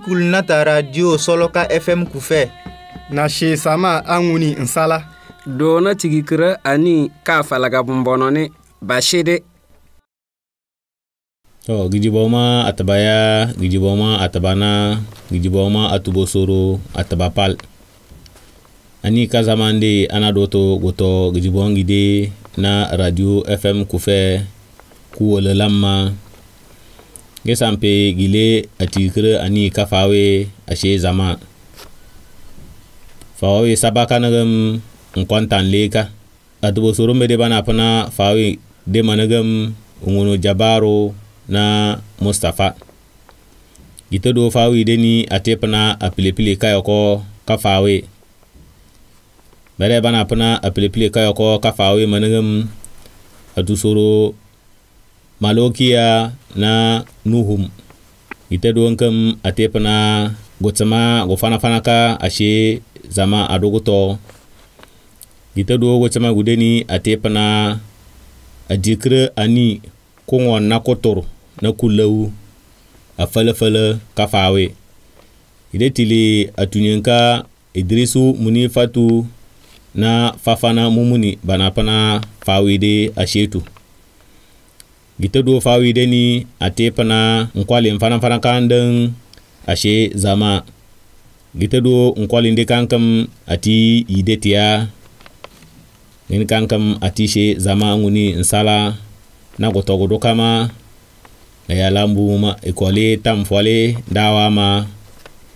kulina ta radio sɔlɔka fm kufɛ na shee sama a ŋuni kura, sala doona tigikirɛ ani kaa falaga bumbɔnɔni bashede to gijiboma atabaya gijiboma atabana gijiboma atubosoro atabapal ani kazamande ana do to goto gijibongide na radio fm kufɛ kuwolelamma sampe gile atikre ani kafawe ashe zama fawawe sabakanagam nkontan leka atubo surumbe de bana pana fawe de managam ngono jabaro na mustafa gito do fawe de ni ate pana apilepile kayoko kafawe bare bana pana apilepile kayoko kafawe managam adusoro malokiya na nuhum ite don a ate pana gotsama go fana fana ka ashe zama adogoto ita do go gotsama gudeni ate pana adikre ani kongo na kotor na kulawu afalafala kafawe ide tili atunyenka idrisu muni fatu na fafana mumuni bana pana fawide ashetu gita do fa wideni ate pana nkwalin fana fana kan ashe zama gita do nkwalin de kankam ati yidetiya nin kankam ati she zama nguni nsala na gotogodo kama na ya lambu ma ikole tamfole dawa ma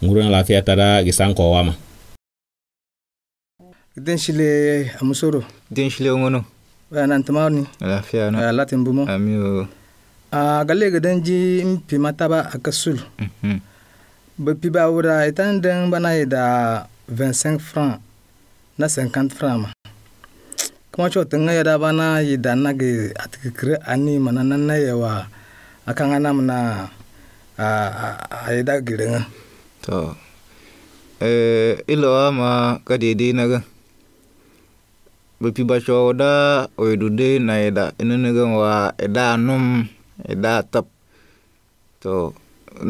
nguru na lafiya tara gisanko wama Denshile amusoro Denshile Ongono. nanti mau ni lafiya na latin bumo amiyo a ji in fi a kasul ba fi ba wura itan den bana da 25 franc na 50 franc ma kuma cewa tun ya da bana yi da na ga a tikikiri ani mana na yawa a kan ana mana a yi da to eh ilo ma ka di na gan bepibasɔ da oyedude na eda enenege wa eda anum eda atap tɔ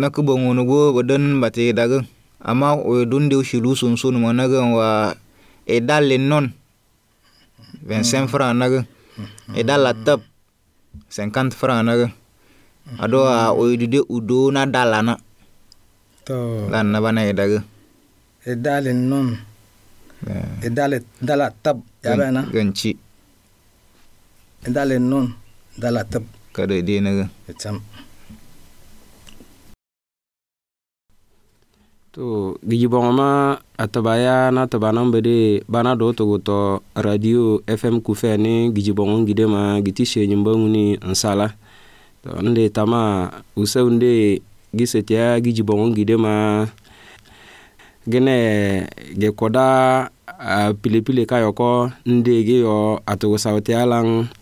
neke be ŋɔnugbo beden bate eda ge ama oyedunde wosilu sonsonu me nege wa eda le non vingt-cinq hmm. francs nege hmm. eda la tap cinquante francs nege hmm. aɖo a oyedude udo na da lana lana bana eda ge eda le non Eh. e dala dala tab yabana ganci e dala non, dala tab kada e dena ga tam to giji bongo ma atabaya na tabanan bede bana do togo to radio fm kufe ni giji bongo gide ma giti shenyin ni, nsala to nde tama useunde gisetia giji bongo gide ma gine gi kuda pilipili ka yoko nde gi yo atugu sauti alang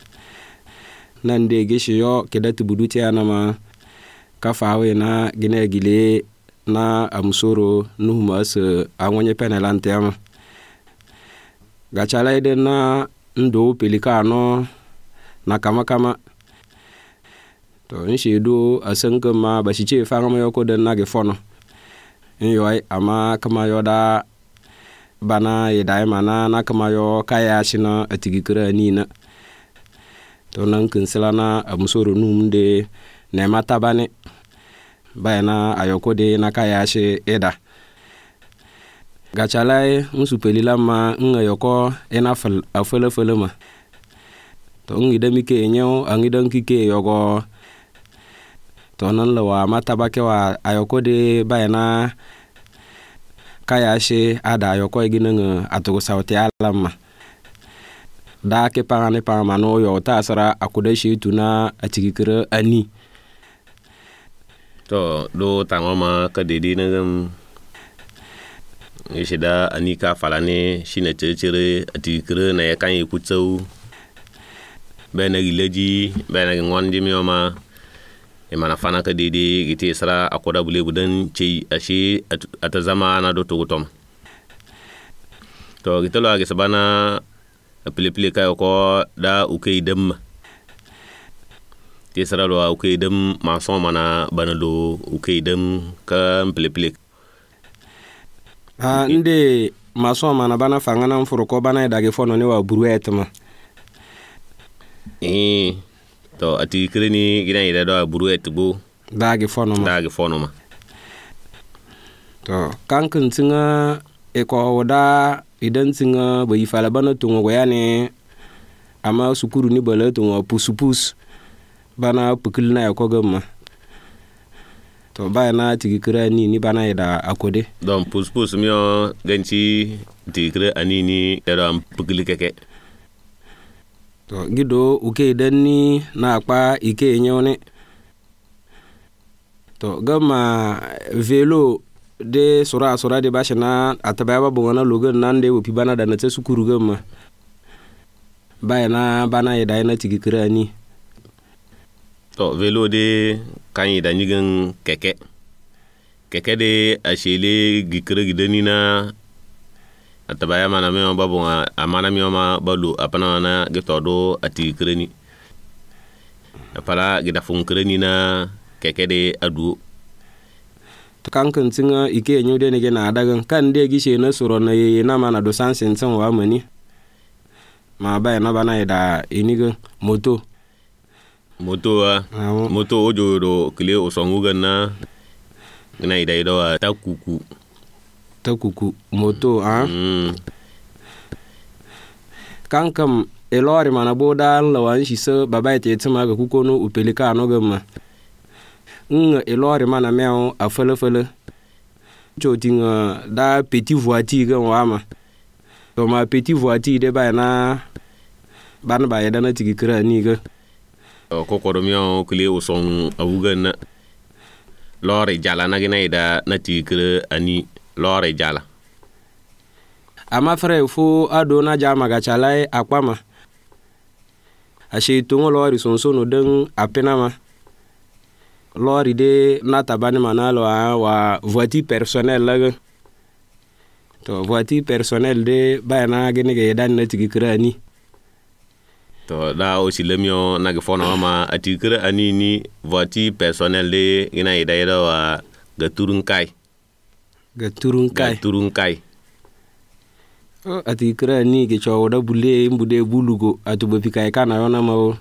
na nde gi shi yo keda tubudu ti anama ka fawe na gine gile na amsoro nuhu masu anwanye penelante ama gachala ide na ndo pilika anọ na kama kama to nshi do asenke ma bashi che fanga moyo ko den na gi fono yoi amma kama yo da bana ye dai mana na kama yo kaya shina atigi kura ni na to nan kin sila na a musoro num de ne mata bane bai na ayoko de na kaya shi eda gachalai nsupelila ma nga yoko ena afele fala ma to ngida mike enyo angidan kike yogo tɔnan le wa mataba ke wa ayɔkɔ de bayana kaya se ada ayɔkɔ yi gine ŋe eh, atogosawo te alama daa ke paŋa ne paŋa ma ne wo yɔ ta sara akuɖe si tu na etsi kekere eni. tɔ ɖo taŋɔ ma ke ɖeɖi ne ge ŋu esi da ani ka fala ne si ne tsetsere etsi kekere na ye kan ye kutsewo be ne yi le dzi be ne ŋɔ ne mi ma. mana fana ka dede gite ya, sara akoda bule budan ce eh, ashe eh, ata zama na do togutom to gite lo agisa gitu, bana eh, pile-pile kayo ko da uke idam te sara lo uke ma so mana bana lo uke idam ka pile-pile ah, a nde so mana bana fangana furo ko bana dage fono ne wa buruetma eh to ati kireni gidan yɛrɛ dɔ a buru e tigbo daagi fɔnɔ ma daagi fɔnɔ e ma to kankin tiŋa ikɔ wada idan tiŋa bayi fala bana tuŋa waya ne ama sukuru ni bala tuŋa pusu pus bana pikili na yakɔ gam ma to baya na tigi kira ni ni bana yɛda akode donc pusu pus miɔ ganci tigi kira ani ni yɛrɛ an pikili kɛkɛ to gido uke danni na akpa ike nyeuni to gama velo de sura asura de bashi na atabaya ba bongana logan nan de wopi bana dana na tse sukuru gama bayana bana ya yana na tigi kira ni to velo de kan yi da nyigin keke keke de ashele gikira gidani na atabaya mana mi mema babu a mana mi ma balu apana na geto do ati kreni apala gida fun kreni na keke de adu kan kan tin a ike nyu de ne gena daga kan de gishe na suro na ye na mana do san sin tin wa mani ma ba na bana da iniga moto moto a moto ojo do kile osongu ganna na ida ida wa ta kuku takuku moto a kan kam e lɔɔre mana boo daan la wan sisɛ ba ba tɩ tɩma ga kukonu u peli ka no gam ma n e lɔɔre mana mɛo a fɛlɛfɛlɛ co tɩ daa peti voitie gam waama to ma peti voitie de ba oh, na ba ne ba yɛdana tigi kira niiga kokodum yõ kile wʋsõng a wugan na lɔɔre jala na gɩ na yɩda na tigi kira a nii lɔɔre jala ama fɛrɛ fo a dona ja magacala ye a kpama a sei toŋo lɔɔre sonsono deŋ a pena ma lɔɔre de na tabani ma na lɔ a wa voiture personnel la ge tɔ voiture personnel de baya na gene ge yedani na tigi kere ani to da o silemio nage fono ma ati kere ani ni voiture personnel de ina yeda yeda wa ga kai ga turunkai ga turunkai oh, ah, ati kra ni ke cho da bule mbude bulugo atu bo pikai kana yona mawo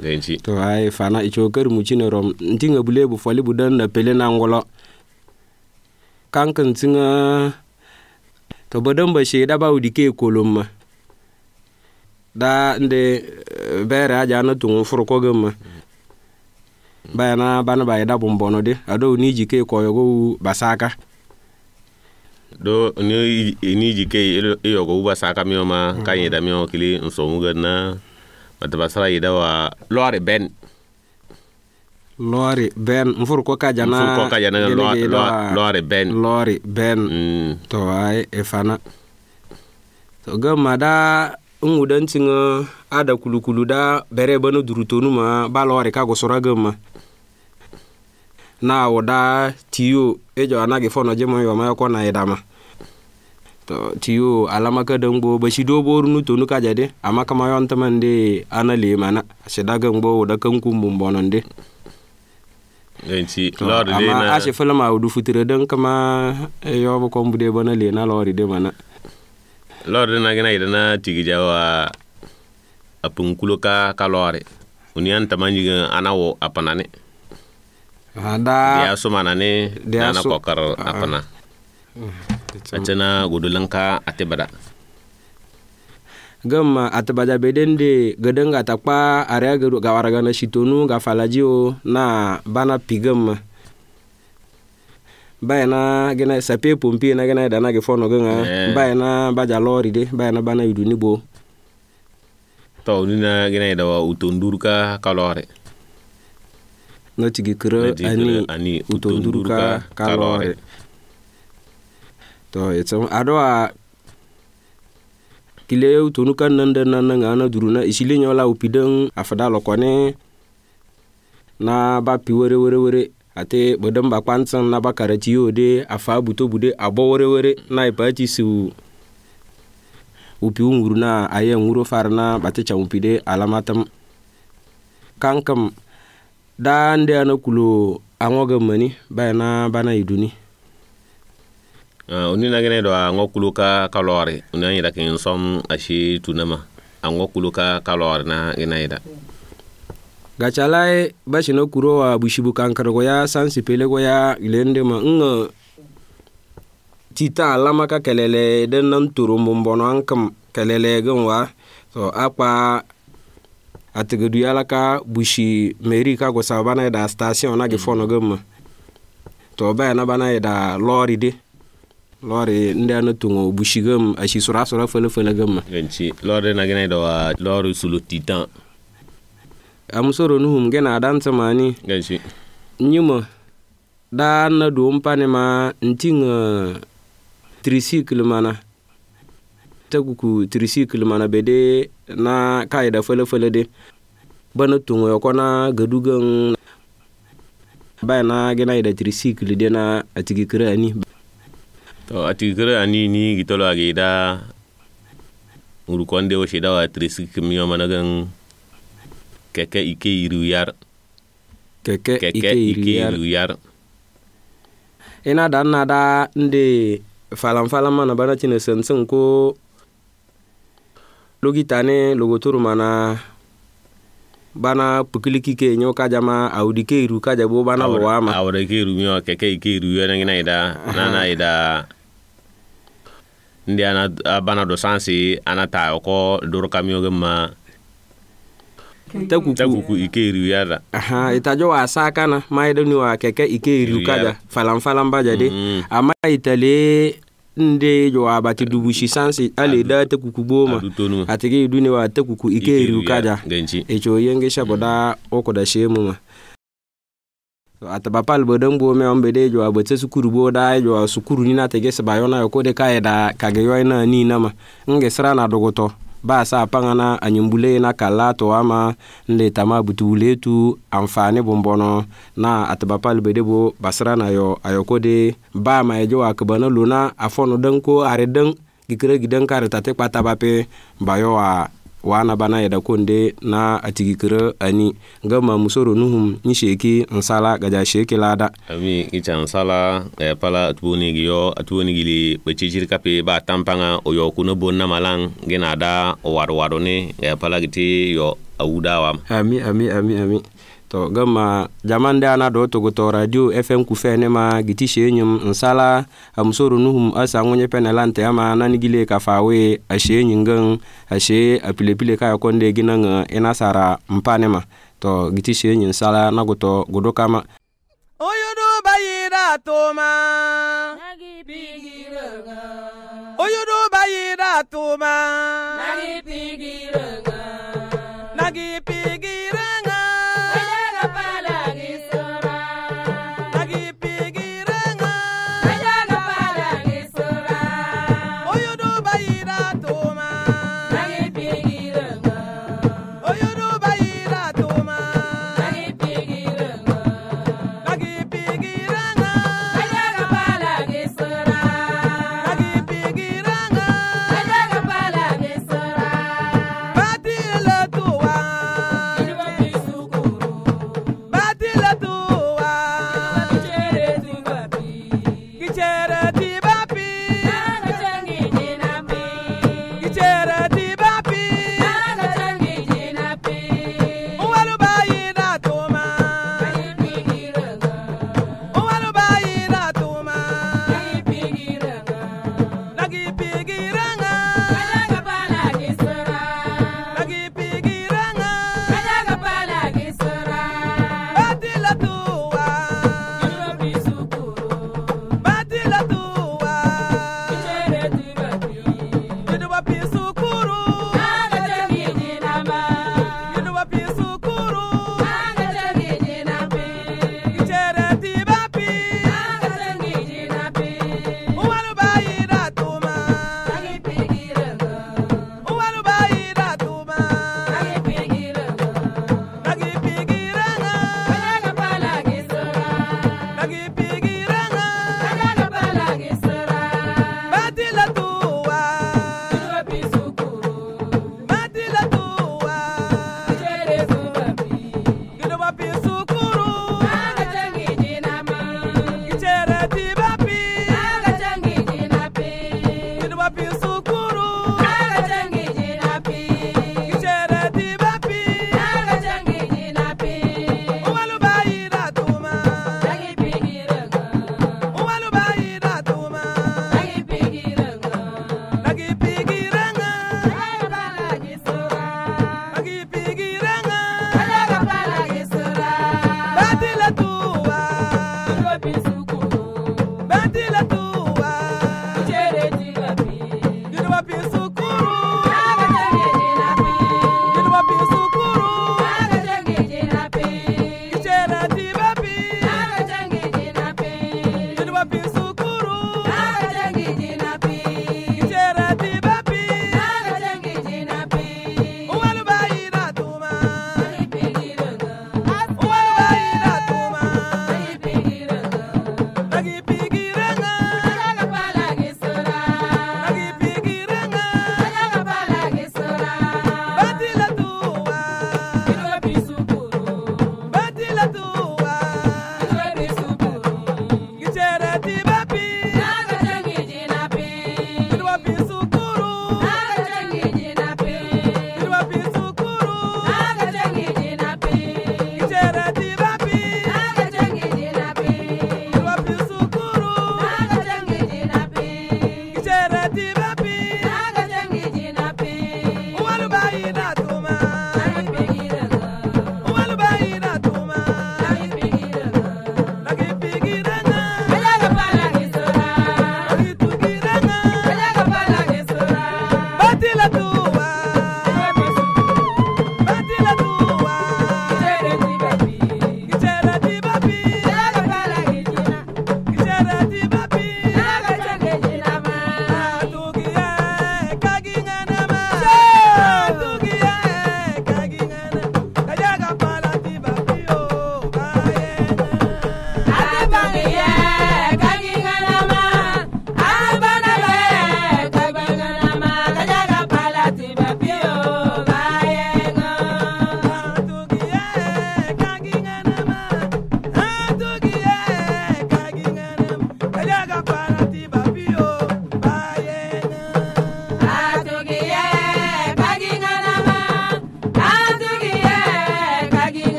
denji to ai fana icho kar mu chine rom ntinga bule bu fali budan na pele na ngolo kankan tinga to bodan ba she da ba udike kolomma da nde eh, bere aja na tungu furko gamma mm. bayana bana bayeda bumbono de ado ni jike koyogo basaka do ni ni jike iyogo e, e basaka miyo ma mm. kan yeda miyo kili nsomuga na matabasara yeda wa lore ben lori ben nfur ko ka jana ko ka jana lori ben lori ben mm. to ay e, e fana to so, ga mada n wudan tiŋa a da kulukulu da bere bana durutonu ma ba lɔɔre ka gusura gem ma na wo da tiyo e jɔ anagi fɔ nɔje mo yɔma yɔkɔ na yedama tɔ tiyo alama ka da ngbo ba shido boru nu tonu ka jade ama kama yɔn taman de ana le mana ashe da gem gbo da kan kum bum bonon de nti lɔɔre de na ama ashe fɛlɛ ma wudu futire den kama e yɔbo kɔmbu de bana le na lɔɔre de mana lɔɔre na gina yidana tigija wa a kulo ka ka lɔɔre uni an tama nyigin ana wo a pana ne diya soma na ne nana kɔkar a ah. pana mm. a tena godolan ka a te bada gem atabaja beden de gedeng ga takpa area gawaraga na shitonu ga falaji o na bana pigem na gina sape pumpi, na gina dana ge fono nga yeah. bayina baja lori de na bana yudu ni bo to na gina da wa utondurka kalore no tigi kuro ani ani utondurka kalore to ado a kile nanda nanda nana ngana duruna isile nyola upideng afada lokone na ba piwere were were ate bodon ba kwansan na bakara ci yode fa buto bude abo wore wore na ipa ci su upi unguru na aye nguro far na bate cha upi de alamatam kankam da nde ana kulo angoga mani bayana bana iduni uh, ah, oni na gene do ango kulo ka kalore oni ida kin a ashi tunama ango kulo ka kalore na gena ida da. gachalai bashino kurowa bushibukankargo ya sansipelego ya ilendema nga tita alama ka kelele den nan turumbu mbono an kam kelele gan wa so akpa atigidu yala ka bushi meri ka gosa bana da station na ge mm. fono gama to baya na bana da lori de lori ndị a natungo bushi gam ashi sura sura fele fele gama lori na gina da lori sulu titan amsoro nuhum gena adanta mani ganshi nyima da na do pani ma nting tricycle mana taguku tricycle mana bede na kaida fele fele de bana tungo yoko na gadugan bai na gena ida tricycle de na atigi kira ani to atigi kira ani ni gitolo age da urukonde o shida wa tricycle miyo mana gan Keke iki iruyar. Keke, Keke iki iruyar. Ina da na da ndi falan-falan mana bana cine sensin ko logitane logoturu mana bana pukili kike nyo kaja audi ke iru bana Aure, lowa ma awre ke iru nyo keke ike iru yo ngina ida nana ida ndi ana bana dosansi ana ta ko doro kamio gemma taku ku ikeriu yatha aha itajo wa sakana maidoni wa keke ikeriu kaja falamfalan baja de mm-hmm. ama itale nde jo wa bati eh, dubushi sansi ale da ta kuku boma atege dune wa ta kuku ikeriu kaja echo yenge shaboda mm. okoda shemu ma ata bapal bodon bo me on bede jo abote sukuru bo da jo sukuru ni na tege sabayona yokode kaeda kage yoina ni nama nge sra na dogoto basa apãngã a yĩmbule na kala tɩ n le tama butugule tu anfaane bõn na a tɩ ba pal bo basra na yɔ a yɔkode baama yeje wa kɩba na lona a fõno dẽng ko are dẽng gikre gidẽng ka rɩ ta kpa ba yɔ a wana bana ya dakonde na atigikira ani ma musoro nuhum nyi sheki gaja sheki lada ami ngi nsala sala eh, pala atuwonigi yo atuwonigi li becicir kapi ba tampaŋa oyo yo kuno bon namalaŋ da o warwaruni eh, pala giti yo awudawam ami ami ami ami to gama jamande na do togo to radio fm ku fe ne ma giti she nyum nsala amsoro nuhum asa ngunye penelante ama nani gile ka fawe she nyingan pile pile ka gina nga ina e sara mpane ma to giti she nyin sala na goto godo kama oyodo bayira ma nagi pigiranga oyodo bayira ma nagi pigira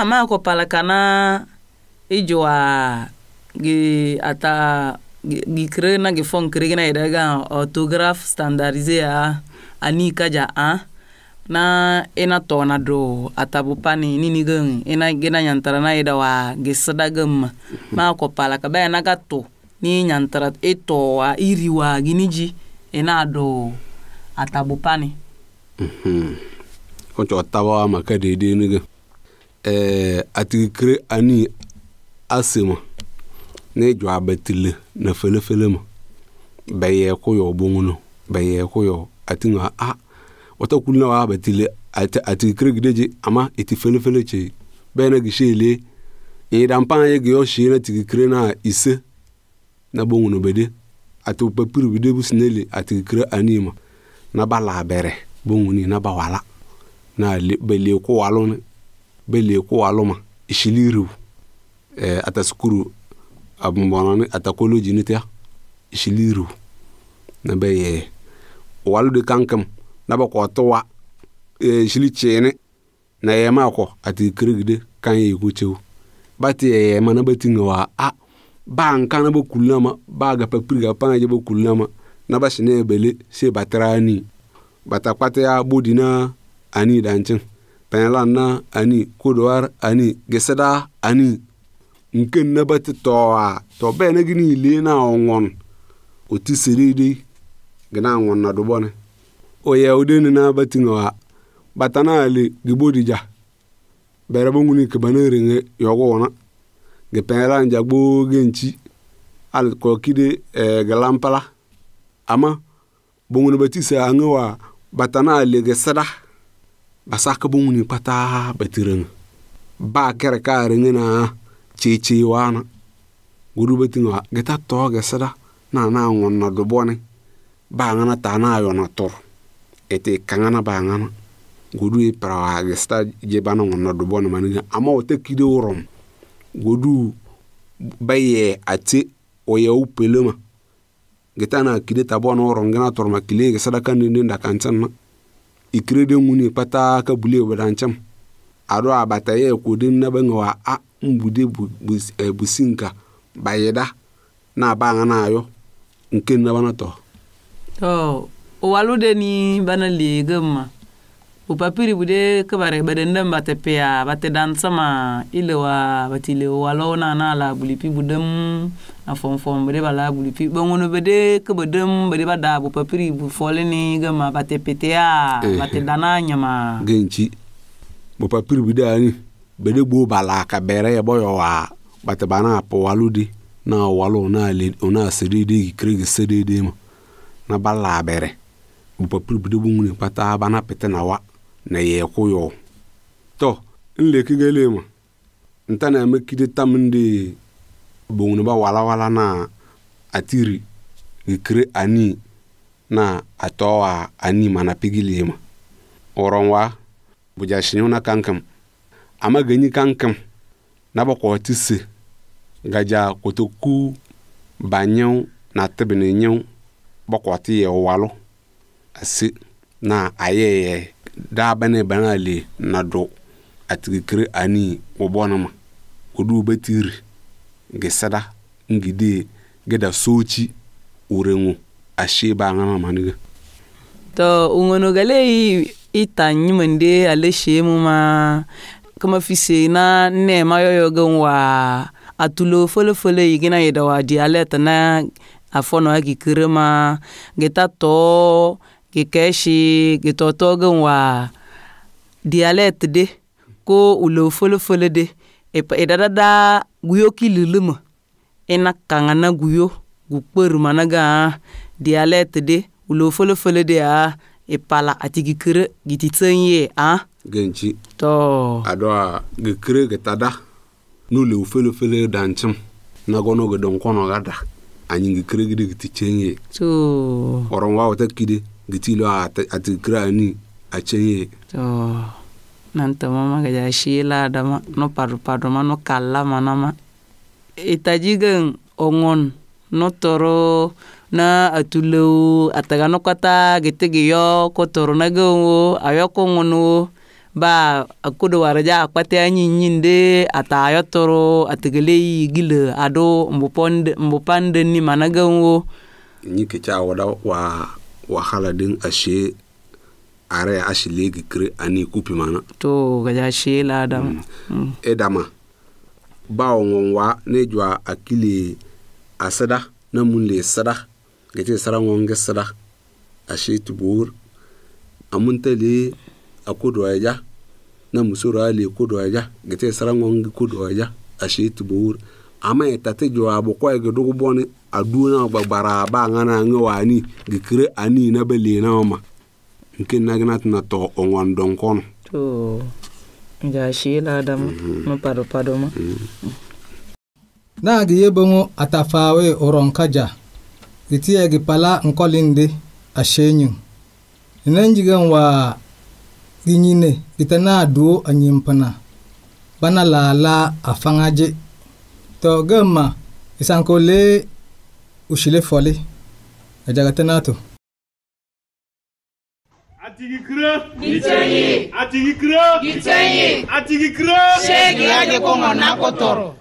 ama ko palakana i gi ata gi kre na gi fon kre gina ida ga autograph standardize ya ani kaja a na ena to na do atabu pani nini gen ena gena nyantara na ida wa gi sada gem ma ko ka ba na ga to ni nyantara wa iri wa gini ji ena do atabu pani mhm mm ko to tawa ma ka de de ni Eh, a tigi kere ani a se ma ne jɔ a bɛ na felefele ma bɛ yɛ ko yɔ boŋo no bɛ yɛ yɔ a ah, ti ŋa a kuli na wa bɛ ti le gide je ama eti ti felefele ce bɛ na gi se e dan pan gi giyɔ shi na tigi na ise na boŋo no bɛ de a ti pa piri bide bu le a tigi ani ma na ba la bɛrɛ ni na ba wala na le bɛ le ko bele ko waluma ishiliru eh, ataskuru abumbanani atakolo jinutia ishiliru na beye de kankam naba kwa ko towa eh, shili chene na yema ko ati kirigde kan yi ko chewu bati yema na bati ngawa a ba nka na ba kulama ba ga pa piriga pa ga ba kulama na ba shine bele se batrani batakpata ya budina ani dancin pẽelãnã ani kodoar ani geseda ani nkenna ba tɩ tɔɔa tɔ bɛɛ na gini lee na o ŋɔn o tɩ sereede gina ŋɔn na do bɔne o yɛ o deni na ba tiŋa wa ba ta na le gi bodi ja bɛrɛ bo ŋuni ka ba na reŋe yɔgo wɔna gi pẽelãn ja gboo gen ci al kɔkide eh, gi lampala ama bo ŋuni ba tɩ sɛ aŋe wa ba ta na le gi ba sak bũuni kpata ba tɩ rẽŋa baa kɛrɛka a rẽŋẽ na ceecee waana e gudu ba tɩ wa geta tɔɔgɛ sɩda na na a ŋɔnna dʋ bɔne baaŋa na taa na a yɔna tʋr y tɩ kaŋa na baaŋa na gudu y pɛra wa gɛ sɩda gye ba na ŋɔnna dʋ bɔne maniŋa ama wa ta kide wʋrɔm gudu ba yɛ a te o yɛ o pelema geta na a kide ta bɔne wʋrɔm gena tʋrma kile gɛ sɩda ka nenden da kãntẽn na ikirede ŋune kpata ka bule wara ncham aro abata ye kude ah, eh, na ba a mbude businka bayeda na abanga na ayo nke na bana to oh walude ni bana le mma. upapiri bude kebare bedendem bate pea bate dansama ilewa bate ilewa lo na na la bulipi budem na fom fom bede bala bulipi bangono bede kebedem bede ba da bu fole ni gama bate petea eh. bate dana nyama genchi upapiri bude ani bede bo bala ka bere ya boyo wa bate bana po waludi na walo na le ona sedede krege sedede ma na bala bere upapiri bude bu ngune pata bana pete na wa na ya kwụ ya tọ nlekigele ma nta na emekide tam ndị bongni ba wala wala na atiri gikire ani na atọwa ani mana pigili ma ụrọn wa buja shinyu na kankan ama ganyi kankan na ba kwọti se gaja kotoku banyew na tibini nyew ba kwọti ya walu ase na ayẹyẹ daaba ne ba le na do a tigi kiri ani o bɔna ma o du ba tiiri ge sada ngi de ge da soci urengu a she ba nga ma maniga to ungono gale yi ita nyimande ale she mu ma kama fise na ne ma yoyo gan wa atulo fole fole yi gina yi da wa dialect na afɔnɔ akikere ma geta tɔɔ Gikeshi getɔtɔge waa dialect de ko ulo folofolo de idadada guyo kililimo ina kaŋa na guyo gukporuma na gaa dialɛt de ulo folofolo de a ipala ati gikere gititseŋ ye a genci tɔ adoa gekere gitada nule folofolo dancim nagono gedonkono gada anyi gekere gide gititseŋ ye so ɔrɔn wawo kide giti lo a ti kira ni a cenye oh. nantama ma gaja shila dama no padu padu ma no kala ma mana ma jigeng ongon no toro na atulu ataga no kota gitigi yo ko toro na genwo ayo ko ngono ba akudo waraja akpate ya nyinde ata ayo toro atigele gile ado mbupande mbupande ni mana genwo nyike cha wada wa wahala din ashe are ashi legi kre ani kupi mana to gaja she la dam mm. mm. e dama ba won wa ne jwa akili asada na mun le sada gaje sara won ge sada ashe tubur amun tele akodo aja na musoro ale kodo aja gaje sara won ge kodo aja ashe tubur ama etate jwa abokwa ge dogo boni aduna gbagbara ba ngana nga wani gikire ani na bele na ma nkin na gina tana to onwan don kono to ja shi la da mu mhm. mu paro paro mu mhm. na gi yebo ngo atafawe oron kaja iti ya gipala nkolinde ashenyu inanjigan wa ginyine gitana duo anyimpana bana la la afangaje to gamma isanko e usile fɔli a jagatɛ n'a to a tigi kire. gitɛn ye. a tigi kire. gitɛn ye. a